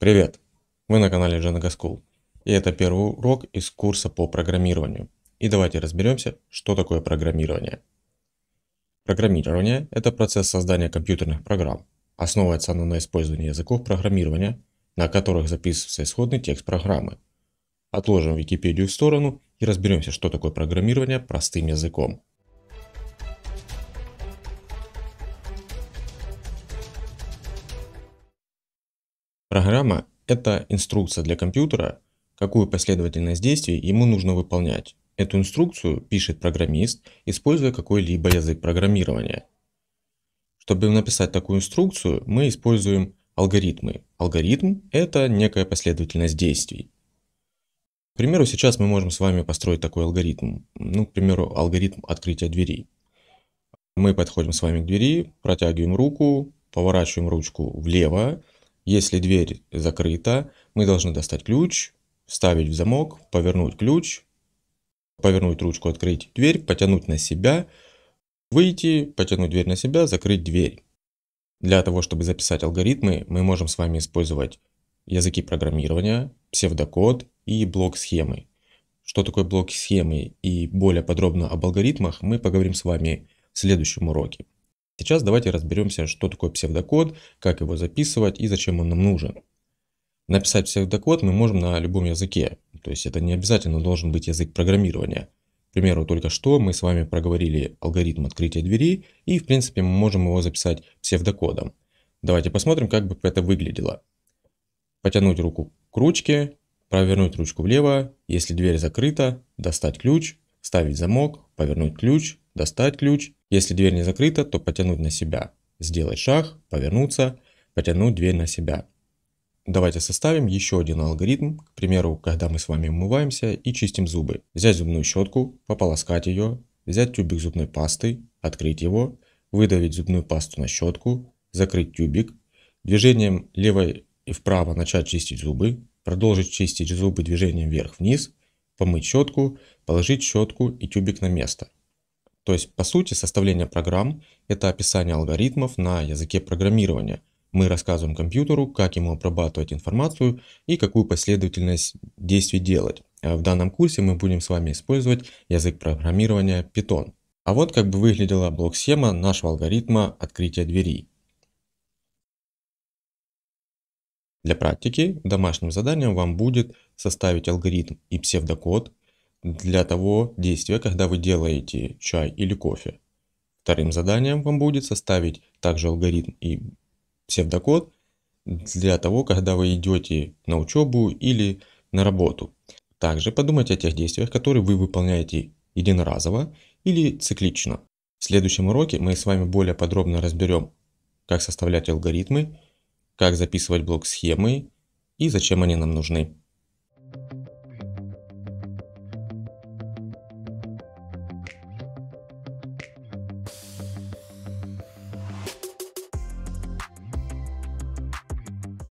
Привет! Вы на канале Django School. И это первый урок из курса по программированию. И давайте разберемся, что такое программирование. Программирование – это процесс создания компьютерных программ. Основывается оно на использовании языков программирования, на которых записывается исходный текст программы. Отложим Википедию в сторону и разберемся, что такое программирование простым языком. Программа – это инструкция для компьютера, какую последовательность действий ему нужно выполнять. Эту инструкцию пишет программист, используя какой-либо язык программирования. Чтобы написать такую инструкцию, мы используем алгоритмы. Алгоритм – это некая последовательность действий. К примеру, сейчас мы можем с вами построить такой алгоритм. Ну, к примеру, алгоритм открытия двери. Мы подходим с вами к двери, протягиваем руку, поворачиваем ручку влево, если дверь закрыта, мы должны достать ключ, вставить в замок, повернуть ключ, повернуть ручку, открыть дверь, потянуть на себя, выйти, потянуть дверь на себя, закрыть дверь. Для того, чтобы записать алгоритмы, мы можем с вами использовать языки программирования, псевдокод и блок схемы. Что такое блок схемы и более подробно об алгоритмах мы поговорим с вами в следующем уроке. Сейчас давайте разберемся, что такое псевдокод, как его записывать и зачем он нам нужен. Написать псевдокод мы можем на любом языке, то есть это не обязательно должен быть язык программирования. К примеру, только что мы с вами проговорили алгоритм открытия двери, и в принципе мы можем его записать псевдокодом. Давайте посмотрим, как бы это выглядело. Потянуть руку к ручке, провернуть ручку влево, если дверь закрыта, достать ключ, ставить замок, повернуть ключ, достать ключ, если дверь не закрыта, то потянуть на себя, сделать шаг, повернуться, потянуть дверь на себя. Давайте составим еще один алгоритм, к примеру, когда мы с вами умываемся и чистим зубы. Взять зубную щетку, пополоскать ее, взять тюбик зубной пасты, открыть его, выдавить зубную пасту на щетку, закрыть тюбик, движением левой и вправо начать чистить зубы, продолжить чистить зубы движением вверх-вниз, помыть щетку, положить щетку и тюбик на место. То есть, по сути, составление программ – это описание алгоритмов на языке программирования. Мы рассказываем компьютеру, как ему обрабатывать информацию и какую последовательность действий делать. А в данном курсе мы будем с вами использовать язык программирования Python. А вот как бы выглядела блок-схема нашего алгоритма открытия двери. Для практики домашним заданием вам будет составить алгоритм и псевдокод – для того действия, когда вы делаете чай или кофе. Вторым заданием вам будет составить также алгоритм и псевдокод для того, когда вы идете на учебу или на работу. Также подумайте о тех действиях, которые вы выполняете единоразово или циклично. В следующем уроке мы с вами более подробно разберем, как составлять алгоритмы, как записывать блок схемы и зачем они нам нужны.